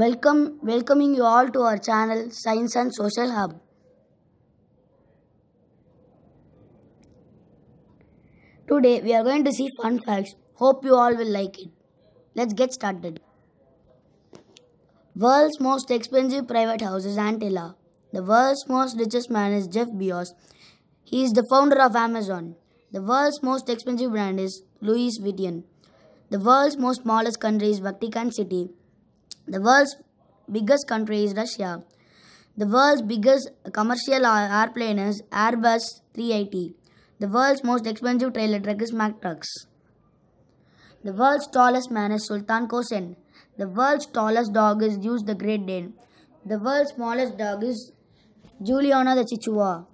Welcome, welcoming you all to our channel Science and Social Hub. Today we are going to see fun facts. Hope you all will like it. Let's get started. World's most expensive private house is Antilla. The world's most richest man is Jeff Bezos. He is the founder of Amazon. The world's most expensive brand is Louis Vuitton. The world's most smallest country is Vatican City. The world's biggest country is Russia. The world's biggest commercial airplane is Airbus 380. The world's most expensive trailer truck is Mack Trucks. The world's tallest man is Sultan Kosen. The world's tallest dog is Zeus the Great Dane. The world's smallest dog is Juliana the Chihuahua.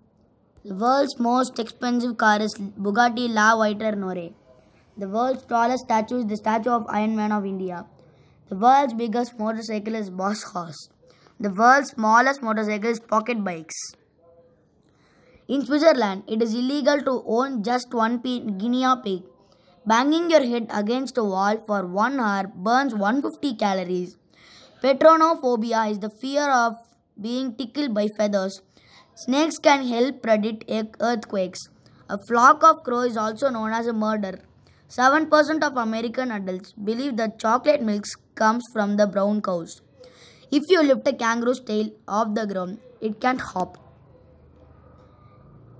The world's most expensive car is Bugatti La Viterranore. The world's tallest statue is the statue of Iron Man of India. The world's biggest motorcycle is Bosch's. The world's smallest motorcycle is pocket bikes. In Switzerland, it is illegal to own just one guinea pig. Banging your head against a wall for one hour burns 150 calories. Petronophobia is the fear of being tickled by feathers. Snakes can help predict earthquakes. A flock of crows is also known as a murder. 7% of American adults believe that chocolate milk comes from the brown cows. If you lift a kangaroo's tail off the ground, it can't hop.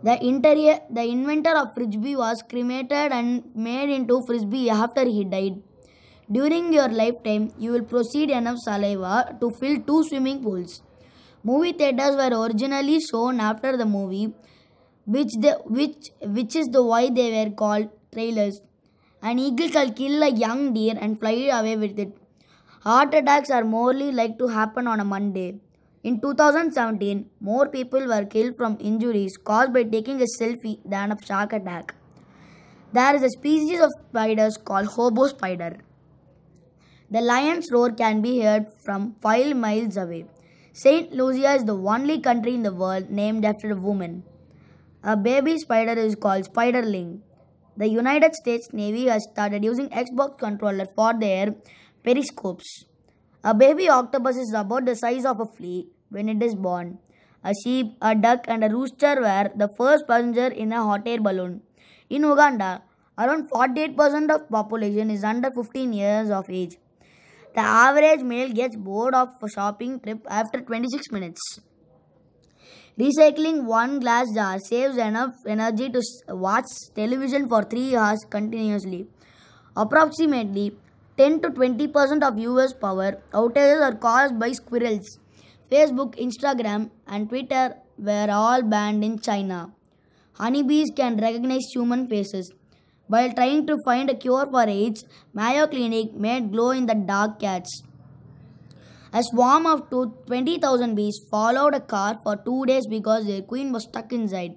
The, interior, the inventor of frisbee was cremated and made into frisbee after he died. During your lifetime, you will proceed enough saliva to fill two swimming pools. Movie theaters were originally shown after the movie, which, the which, which is the why they were called trailers. An eagle can kill a young deer and fly away with it. Heart attacks are morely like to happen on a Monday. In 2017, more people were killed from injuries caused by taking a selfie than a shark attack. There is a species of spiders called hobo spider. The lion's roar can be heard from 5 miles away. St. Lucia is the only country in the world named after a woman. A baby spider is called spiderling. The United States Navy has started using Xbox controller for their Periscopes A baby octopus is about the size of a flea when it is born. A sheep, a duck and a rooster were the first passenger in a hot air balloon. In Uganda, around 48% of population is under 15 years of age. The average male gets bored of a shopping trip after 26 minutes. Recycling one glass jar saves enough energy to watch television for 3 hours continuously. Approximately 10 to 20% of US power outages are caused by squirrels. Facebook, Instagram, and Twitter were all banned in China. Honeybees can recognize human faces. While trying to find a cure for AIDS, Mayo Clinic made glow in the dark cats. A swarm of 20,000 bees followed a car for two days because their queen was stuck inside.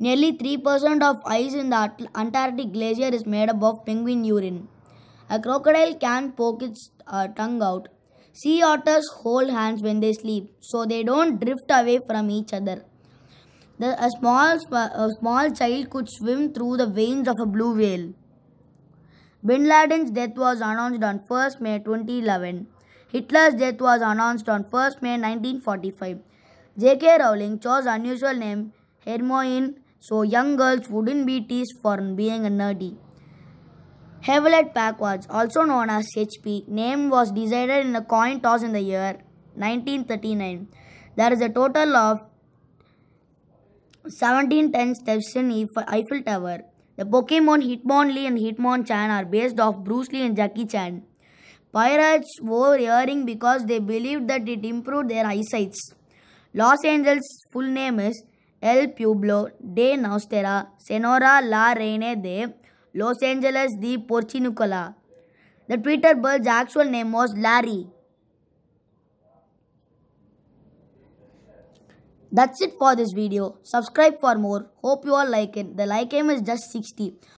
Nearly 3% of ice in the Antarctic glacier is made up of penguin urine. A crocodile can poke its uh, tongue out. Sea otters hold hands when they sleep so they don't drift away from each other. The, a, small, a small child could swim through the veins of a blue whale. Bin Laden's death was announced on 1st May 2011. Hitler's death was announced on 1st May 1945. J.K. Rowling chose unusual name Hermione so young girls wouldn't be teased for being a nerdy. Hewlett Packard, also known as HP, name was decided in a coin toss in the year 1939. There is a total of 1710 steps in Eiffel Tower. The Pokemon Hitmonlee and Hitmonchan are based off Bruce Lee and Jackie Chan. Pirates wore earring because they believed that it improved their eyesight. Los Angeles' full name is El Pueblo de Nostra Senora La Reina de Los Angeles the Porcinucola. The Twitter bird's actual name was Larry. That's it for this video. Subscribe for more. Hope you all like it. The like aim is just 60.